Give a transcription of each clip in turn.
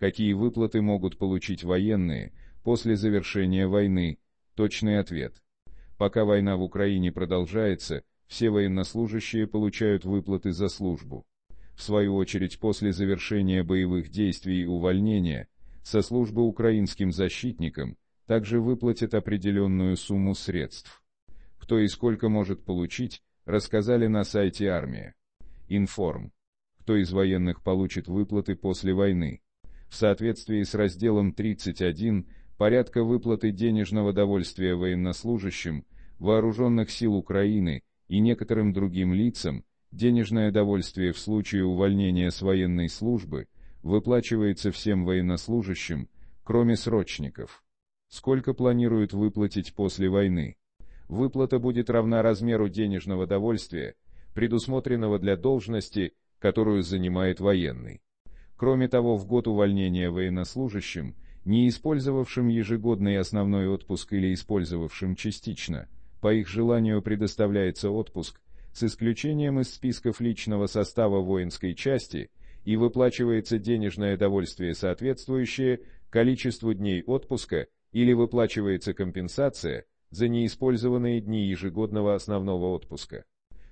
Какие выплаты могут получить военные после завершения войны? Точный ответ. Пока война в Украине продолжается, все военнослужащие получают выплаты за службу. В свою очередь после завершения боевых действий и увольнения, со службы украинским защитникам также выплатят определенную сумму средств. Кто и сколько может получить, рассказали на сайте армии. Информ. Кто из военных получит выплаты после войны? в соответствии с разделом 31 порядка выплаты денежного довольствия военнослужащим, вооруженных сил Украины и некоторым другим лицам, денежное довольствие в случае увольнения с военной службы выплачивается всем военнослужащим, кроме срочников. Сколько планируют выплатить после войны? Выплата будет равна размеру денежного довольствия, предусмотренного для должности, которую занимает военный. Кроме того, в год увольнения военнослужащим, не использовавшим ежегодный основной отпуск или использовавшим частично, по их желанию предоставляется отпуск, с исключением из списков личного состава воинской части, и выплачивается денежное довольствие соответствующее количеству дней отпуска или выплачивается компенсация за неиспользованные дни ежегодного основного отпуска.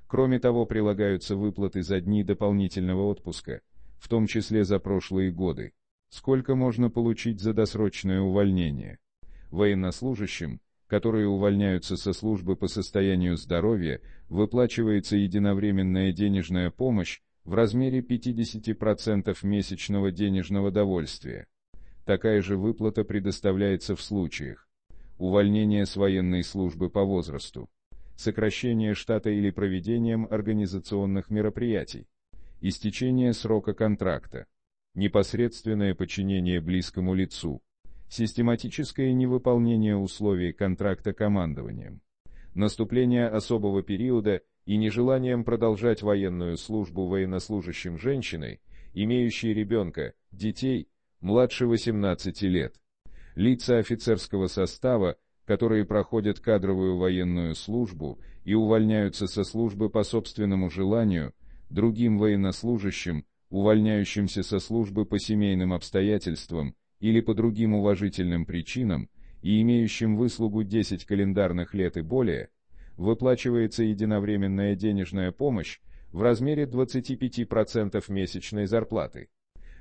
Кроме того, прилагаются выплаты за дни дополнительного отпуска – в том числе за прошлые годы. Сколько можно получить за досрочное увольнение? Военнослужащим, которые увольняются со службы по состоянию здоровья, выплачивается единовременная денежная помощь в размере 50% месячного денежного довольствия. Такая же выплата предоставляется в случаях увольнения с военной службы по возрасту, сокращения штата или проведением организационных мероприятий, истечение срока контракта, непосредственное подчинение близкому лицу, систематическое невыполнение условий контракта командованием, наступление особого периода и нежеланием продолжать военную службу военнослужащим женщиной, имеющей ребенка, детей, младше 18 лет, лица офицерского состава, которые проходят кадровую военную службу и увольняются со службы по собственному желанию, другим военнослужащим, увольняющимся со службы по семейным обстоятельствам или по другим уважительным причинам и имеющим выслугу 10 календарных лет и более, выплачивается единовременная денежная помощь в размере 25% месячной зарплаты.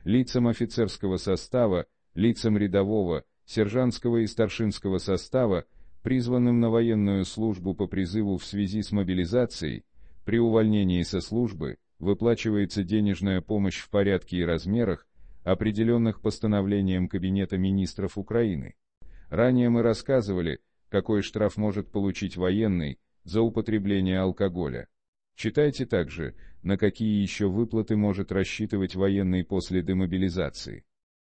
Лицам офицерского состава, лицам рядового, сержантского и старшинского состава, призванным на военную службу по призыву в связи с мобилизацией, при увольнении со службы выплачивается денежная помощь в порядке и размерах, определенных постановлением Кабинета министров Украины. Ранее мы рассказывали, какой штраф может получить военный за употребление алкоголя. Читайте также, на какие еще выплаты может рассчитывать военный после демобилизации.